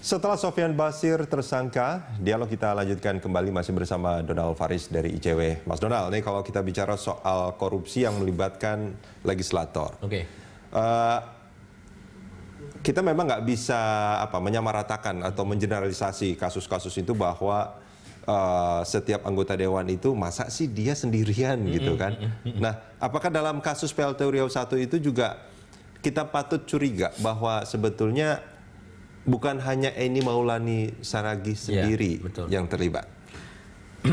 Setelah Sofian Basir tersangka, dialog kita lanjutkan kembali masih bersama Donald Faris dari ICW. Mas Donald, nih kalau kita bicara soal korupsi yang melibatkan legislator, oke, okay. uh, eh, kita memang nggak bisa apa menyamaratakan atau mengeneralisasi kasus-kasus itu bahwa uh, setiap anggota dewan itu masa sih dia sendirian gitu kan? Nah, apakah dalam kasus PLT Riau 1 itu juga kita patut curiga bahwa sebetulnya bukan hanya Eni Maulani Saragi iya, sendiri ya, betul. yang terlibat.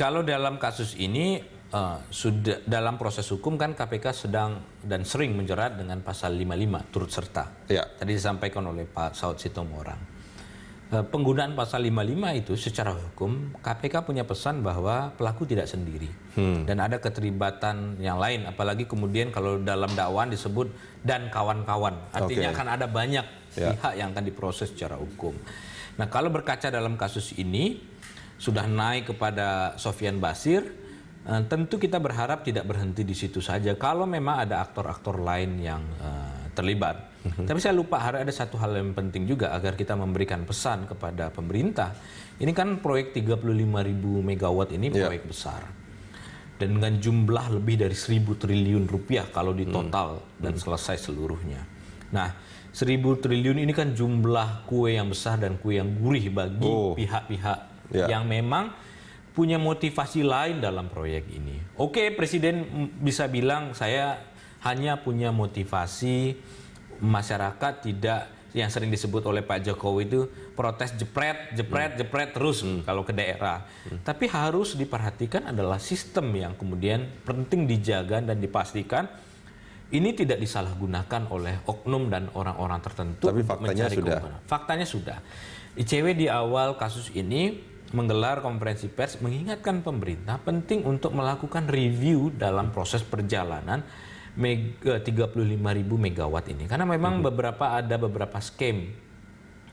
Kalau dalam kasus ini uh, sudah dalam proses hukum kan KPK sedang dan sering menjerat dengan pasal 55 turut serta. Ya. Tadi disampaikan oleh Pak Saud Sitomorang. Eh, penggunaan pasal 55 itu secara hukum KPK punya pesan bahwa pelaku tidak sendiri hmm. dan ada keterlibatan yang lain apalagi kemudian kalau dalam dakwaan disebut dan kawan-kawan artinya okay. akan ada banyak yeah. pihak yang akan diproses secara hukum. Nah, kalau berkaca dalam kasus ini sudah naik kepada Sofian Basir eh, tentu kita berharap tidak berhenti di situ saja kalau memang ada aktor-aktor lain yang eh, terlibat tapi saya lupa harus ada satu hal yang penting juga agar kita memberikan pesan kepada pemerintah. Ini kan proyek 35.000 megawatt ini iya. proyek yeah. besar. Dan dengan jumlah lebih dari 1.000 triliun rupiah kalau di hmm. total hmm dan selesai seluruhnya. Nah, 1000 triliun ini kan jumlah kue yang besar dan kue yang gurih bagi pihak oh. pihak-pihak yeah. yang memang punya motivasi lain dalam proyek ini. Oke, presiden bisa bilang saya hanya punya motivasi masyarakat tidak yang sering disebut oleh Pak Jokowi itu protes jepret, jepret, hmm. jepret terus hmm. kalau ke daerah. Hmm. Tapi harus diperhatikan adalah sistem yang kemudian penting dijaga dan dipastikan ini tidak disalahgunakan oleh oknum dan orang-orang tertentu. Tapi faktanya sudah. Kemana. Faktanya sudah. ICW di awal kasus ini menggelar konferensi pers mengingatkan pemerintah penting untuk melakukan review dalam proses perjalanan mega, ribu megawatt ini karena memang hmm. beberapa ada beberapa skem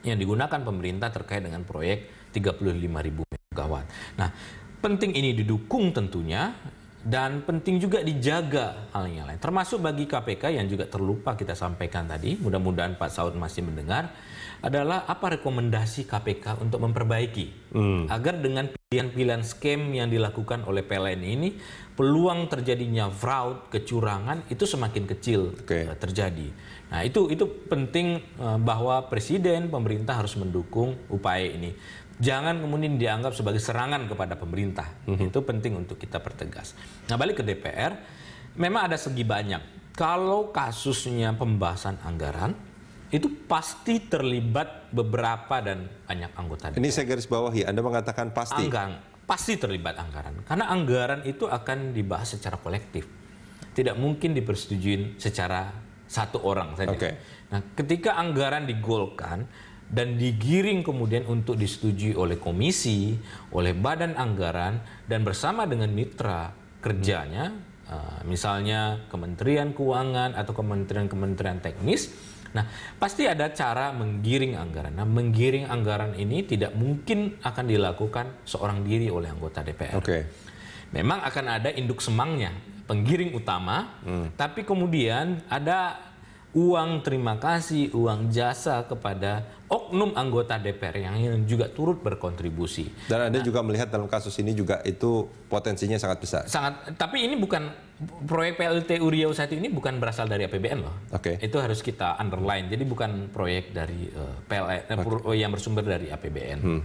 yang digunakan pemerintah terkait dengan proyek 35 ribu megawatt. Nah, penting ini didukung tentunya dan penting juga dijaga hal yang lain. Termasuk bagi KPK yang juga terlupa kita sampaikan tadi, mudah-mudahan Pak Saud masih mendengar, adalah apa rekomendasi KPK untuk memperbaiki hmm. agar dengan pilihan scam yang dilakukan oleh PLN ini peluang terjadinya fraud, kecurangan itu semakin kecil okay. Eh, terjadi. Nah, itu itu penting eh, bahwa presiden, pemerintah harus mendukung upaya ini. Jangan kemudian dianggap sebagai serangan kepada pemerintah. Mm-hmm. Itu penting untuk kita pertegas. Nah, balik ke DPR, memang ada segi banyak. Kalau kasusnya pembahasan anggaran, itu pasti terlibat beberapa dan banyak anggota Ini saya garis bawahi, Anda mengatakan pasti. Anggang, pasti terlibat anggaran. Karena anggaran itu akan dibahas secara kolektif. Tidak mungkin dipersetujuin secara satu orang saja. Okay. Nah, ketika anggaran digolkan dan digiring kemudian untuk disetujui oleh komisi, oleh badan anggaran dan bersama dengan mitra kerjanya, hmm. misalnya Kementerian Keuangan atau kementerian-kementerian teknis, Nah, pasti ada cara menggiring anggaran. Nah, menggiring anggaran ini tidak mungkin akan dilakukan seorang diri oleh anggota DPR. Oke. Okay. Memang akan ada induk semangnya, penggiring utama, hmm. tapi kemudian ada uang terima kasih, uang jasa kepada oknum anggota DPR yang, juga turut berkontribusi. Dan Anda nah, juga melihat dalam kasus ini juga itu potensinya sangat besar. Sangat, tapi ini bukan proyek PLT Uriau satu ini bukan berasal dari APBN loh. Oke. Okay. Itu harus kita underline. Jadi bukan proyek dari uh, PLN okay. yang bersumber dari APBN. Hmm.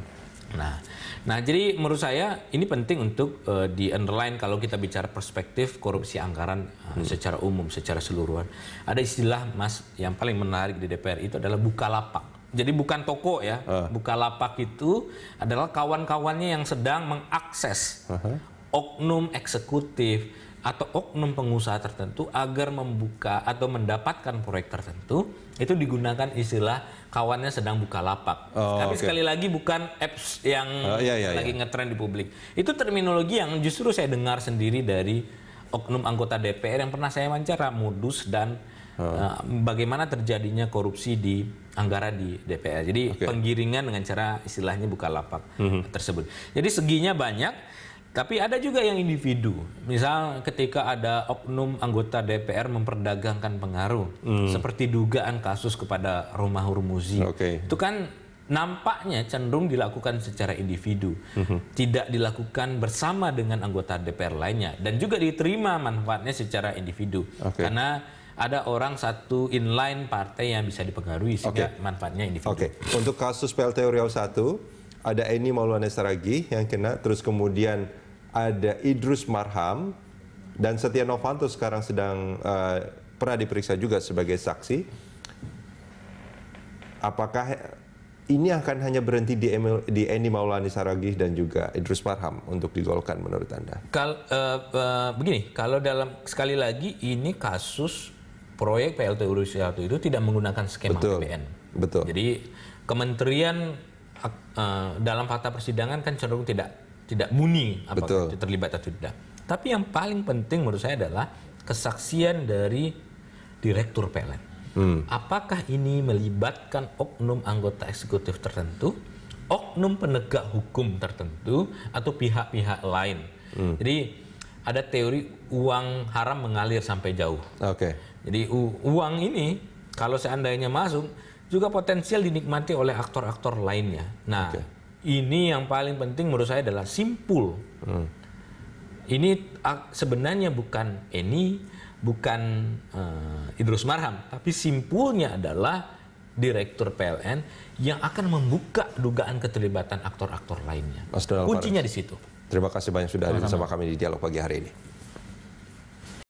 Nah, nah jadi menurut saya ini penting untuk uh, di underline kalau kita bicara perspektif korupsi anggaran uh, hmm. secara umum, secara seluruhan. Ada istilah Mas yang paling menarik di DPR itu adalah buka lapak. Jadi bukan toko ya, uh. Ah. lapak itu adalah kawan-kawannya yang sedang mengakses uh -huh oknum eksekutif atau oknum pengusaha tertentu agar membuka atau mendapatkan proyek tertentu itu digunakan istilah kawannya sedang buka lapak. Oh, Tapi okay. sekali lagi bukan apps yang uh, iya, iya, lagi iya. ngetrend di publik. Itu terminologi yang justru saya dengar sendiri dari oknum anggota DPR yang pernah saya wawancara modus dan uh, bagaimana terjadinya korupsi di anggaran di DPR. Jadi okay. penggiringan dengan cara istilahnya buka lapak mm -hmm. tersebut. Jadi seginya banyak tapi ada juga yang individu. Misal ketika ada oknum anggota DPR memperdagangkan pengaruh, hmm. seperti dugaan kasus kepada Rumah Hurmuzi. Okay. Itu kan nampaknya cenderung dilakukan secara individu, hmm. tidak dilakukan bersama dengan anggota DPR lainnya dan juga diterima manfaatnya secara individu. Okay. Karena ada orang satu inline partai yang bisa dipengaruhi sehingga okay. manfaatnya individu. Oke. Okay. Untuk kasus PLT Riau 1 ada Eni Maulana Saragi yang kena, terus kemudian ada Idrus Marham dan Setia Novanto sekarang sedang uh, pernah diperiksa juga sebagai saksi. Apakah ini akan hanya berhenti di, Emil, di Eni Maulani Saragih dan juga Idrus Marham untuk digolkan menurut Anda? Kal, uh, uh, begini, kalau dalam sekali lagi ini kasus proyek PLT Urus itu tidak menggunakan skema Betul. APBN. Betul. Jadi kementerian uh, dalam fakta persidangan kan cenderung tidak tidak muni apakah Betul. terlibat atau tidak. Tapi yang paling penting menurut saya adalah kesaksian dari direktur PLN. Hmm. Apakah ini melibatkan oknum anggota eksekutif tertentu, oknum penegak hukum tertentu, atau pihak-pihak lain? Hmm. Jadi ada teori uang haram mengalir sampai jauh. Oke. Okay. Jadi uang ini kalau seandainya masuk juga potensial dinikmati oleh aktor-aktor lainnya. Nah, okay. ini yang paling penting menurut saya adalah simpul. Hmm. Ini sebenarnya bukan ini, bukan uh, Idrus Marham, tapi simpulnya adalah direktur PLN yang akan membuka dugaan keterlibatan aktor-aktor lainnya. Kuncinya di situ. Terima kasih banyak sudah hadir bersama kami di dialog pagi hari ini.